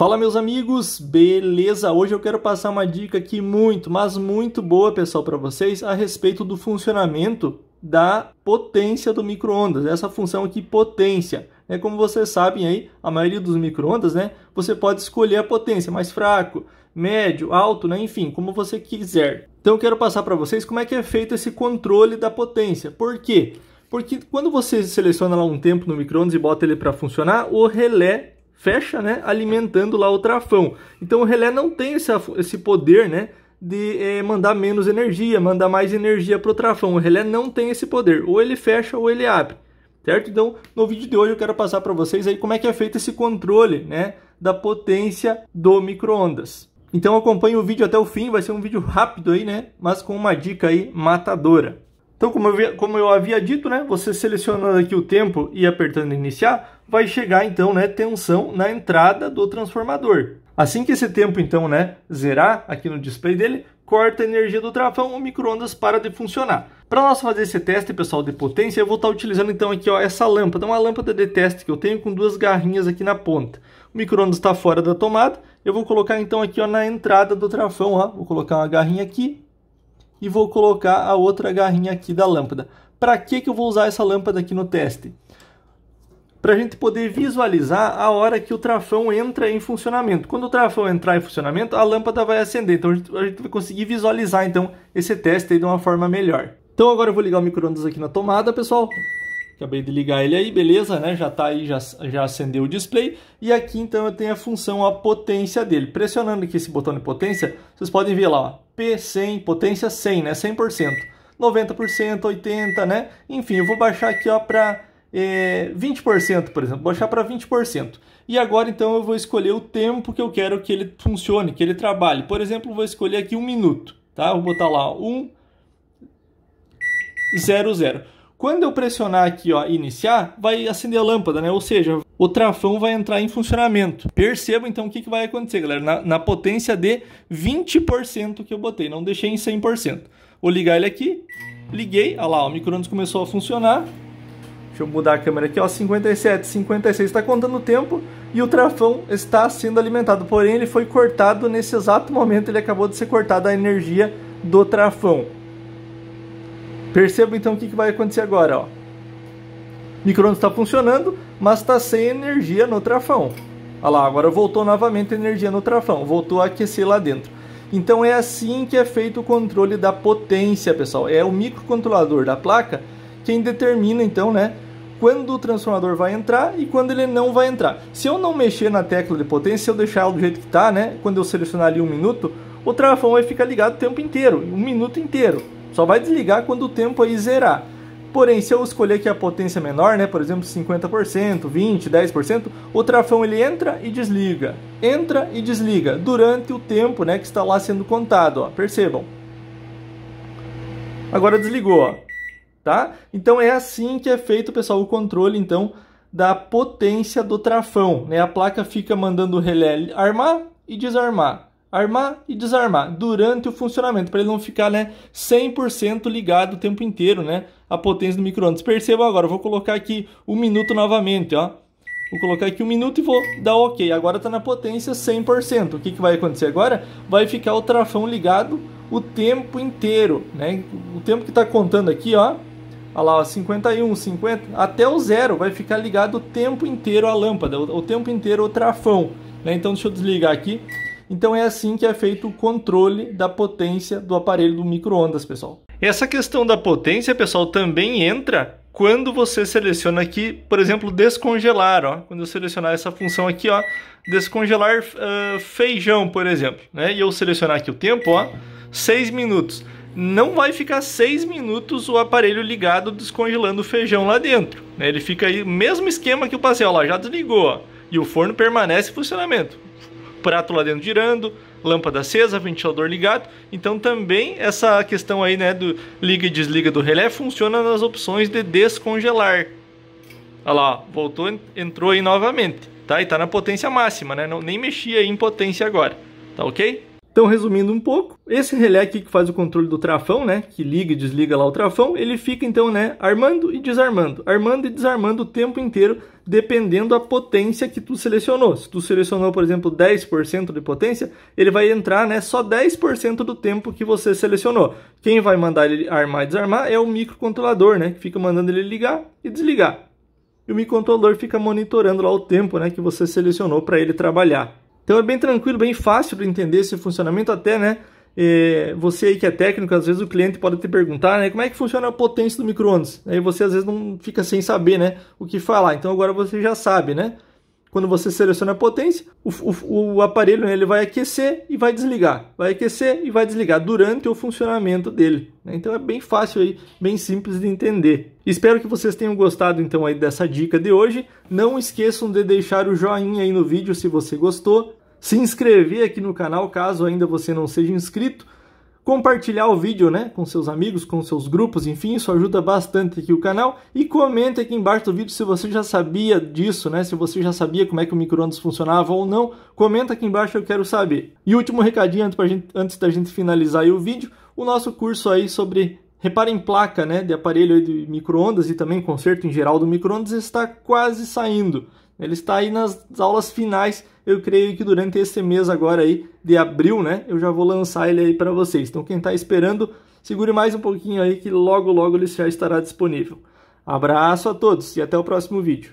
Fala meus amigos, beleza? Hoje eu quero passar uma dica aqui muito, mas muito boa, pessoal, para vocês a respeito do funcionamento da potência do microondas. Essa função aqui potência, é Como vocês sabem aí, a maioria dos microondas, né, você pode escolher a potência, mais fraco, médio, alto, né, enfim, como você quiser. Então eu quero passar para vocês como é que é feito esse controle da potência. Por quê? Porque quando você seleciona lá um tempo no microondas e bota ele para funcionar, o relé fecha, né, alimentando lá o trafão. Então o relé não tem esse, esse poder, né, de é, mandar menos energia, mandar mais energia para o trafão. O relé não tem esse poder, ou ele fecha ou ele abre, certo? Então no vídeo de hoje eu quero passar para vocês aí como é que é feito esse controle, né, da potência do microondas. Então acompanhe o vídeo até o fim, vai ser um vídeo rápido aí, né, mas com uma dica aí matadora. Então, como eu, como eu havia dito, né, você selecionando aqui o tempo e apertando iniciar, vai chegar então, né, tensão na entrada do transformador. Assim que esse tempo então, né, zerar aqui no display dele, corta a energia do travão, o microondas para de funcionar. Para nós fazer esse teste, pessoal, de potência, eu vou estar tá utilizando então aqui, ó, essa lâmpada, uma lâmpada de teste que eu tenho com duas garrinhas aqui na ponta. O microondas está fora da tomada, eu vou colocar então aqui, ó, na entrada do trafão ó, vou colocar uma garrinha aqui e vou colocar a outra garrinha aqui da lâmpada. Para que que eu vou usar essa lâmpada aqui no teste? para a gente poder visualizar a hora que o trafão entra em funcionamento. Quando o trafão entrar em funcionamento, a lâmpada vai acender, então a gente, a gente vai conseguir visualizar então esse teste de uma forma melhor. Então agora eu vou ligar o microondas aqui na tomada, pessoal. Acabei de ligar ele aí, beleza, né? Já tá aí, já, já acendeu o display. E aqui então eu tenho a função a potência dele. Pressionando aqui esse botão de potência, vocês podem ver lá, ó, P100, potência 100, né? 100%. 90%, 80%, né? Enfim, eu vou baixar aqui, ó, para é, 20%, por exemplo, baixar para 20%. E agora então eu vou escolher o tempo que eu quero que ele funcione, que ele trabalhe. Por exemplo, vou escolher aqui um minuto, tá? Vou botar lá 1 0 0. Quando eu pressionar aqui, ó, iniciar, vai acender a lâmpada, né? Ou seja, o trafão vai entrar em funcionamento. Perceba então o que, que vai acontecer, galera. Na, na potência de 20% que eu botei, não deixei em 100%. Vou ligar ele aqui, liguei, olha lá, o micro começou a funcionar. Deixa eu mudar a câmera aqui, ó, 57, 56, está contando o tempo e o trafão está sendo alimentado, porém ele foi cortado nesse exato momento, ele acabou de ser cortado a energia do trafão. Perceba então o que, que vai acontecer agora, ó. O micro-ondas está funcionando, mas está sem energia no trafão. Olha lá, agora voltou novamente a energia no trafão, voltou a aquecer lá dentro. Então é assim que é feito o controle da potência, pessoal. É o microcontrolador da placa quem determina, então, né, quando o transformador vai entrar e quando ele não vai entrar. Se eu não mexer na tecla de potência, se eu deixar ela do jeito que está, né? Quando eu selecionar ali um minuto, o trafão vai ficar ligado o tempo inteiro, um minuto inteiro. Só vai desligar quando o tempo aí zerar. Porém, se eu escolher que a potência é menor, né, por exemplo, 50%, 20%, 10%, o trafão ele entra e desliga, entra e desliga durante o tempo né, que está lá sendo contado. Ó, percebam. Agora desligou. Ó tá? Então é assim que é feito, pessoal, o controle então da potência do trafão, né? A placa fica mandando o relé armar e desarmar, armar e desarmar durante o funcionamento, para ele não ficar, né, 100% ligado o tempo inteiro, né? A potência do microondas. Perceba agora, vou colocar aqui um minuto novamente, ó. Vou colocar aqui um minuto e vou dar OK. Agora está na potência 100%. O que, que vai acontecer agora? Vai ficar o trafão ligado o tempo inteiro, né? O tempo que está contando aqui, ó, Olha lá, 51, 50, até o zero vai ficar ligado o tempo inteiro a lâmpada, o, o tempo inteiro o trafão. Né? Então deixa eu desligar aqui. Então é assim que é feito o controle da potência do aparelho do micro-ondas, pessoal. Essa questão da potência, pessoal, também entra quando você seleciona aqui, por exemplo, descongelar, ó. Quando eu selecionar essa função aqui, ó, descongelar uh, feijão, por exemplo, né? E eu selecionar aqui o tempo, ó, 6 minutos não vai ficar seis minutos o aparelho ligado descongelando o feijão lá dentro. Né? Ele fica aí, mesmo esquema que o passei, ó, lá, já desligou, ó, e o forno permanece em funcionamento. Prato lá dentro girando, lâmpada acesa, ventilador ligado. Então também essa questão aí, né, do liga e desliga do relé funciona nas opções de descongelar. Olha lá, voltou, entrou aí novamente, tá? E tá na potência máxima, né? Não, nem mexia em potência agora, tá ok? Então, resumindo um pouco, esse relé aqui que faz o controle do trafão, né, que liga e desliga lá o trafão, ele fica então, né, armando e desarmando, armando e desarmando o tempo inteiro, dependendo da potência que tu selecionou. Se tu selecionou, por exemplo, 10% de potência, ele vai entrar, né, só 10% do tempo que você selecionou. Quem vai mandar ele armar e desarmar é o microcontrolador, né, que fica mandando ele ligar e desligar. E o microcontrolador fica monitorando lá o tempo, né, que você selecionou para ele trabalhar. Então é bem tranquilo, bem fácil para entender esse funcionamento, até, né? É, você aí que é técnico, às vezes o cliente pode te perguntar, né? Como é que funciona a potência do micro-ondas? Aí você às vezes não fica sem saber, né? O que falar. Então agora você já sabe, né? Quando você seleciona a potência, o, o, o aparelho né, ele vai aquecer e vai desligar. Vai aquecer e vai desligar durante o funcionamento dele. Né? Então é bem fácil aí, bem simples de entender. Espero que vocês tenham gostado então aí dessa dica de hoje. Não esqueçam de deixar o joinha aí no vídeo se você gostou se inscrever aqui no canal, caso ainda você não seja inscrito, compartilhar o vídeo, né, com seus amigos, com seus grupos, enfim, isso ajuda bastante aqui o canal e comenta aqui embaixo do vídeo se você já sabia disso, né, se você já sabia como é que o micro-ondas funcionava ou não, comenta aqui embaixo, eu quero saber. E último recadinho antes, gente, antes da gente finalizar o vídeo, o nosso curso aí sobre em placa né, de aparelho de microondas e também conserto em geral do microondas está quase saindo. Ele está aí nas aulas finais eu creio que durante esse mês agora aí de abril, né, eu já vou lançar ele aí para vocês. Então quem está esperando, segure mais um pouquinho aí que logo logo ele já estará disponível. Abraço a todos e até o próximo vídeo.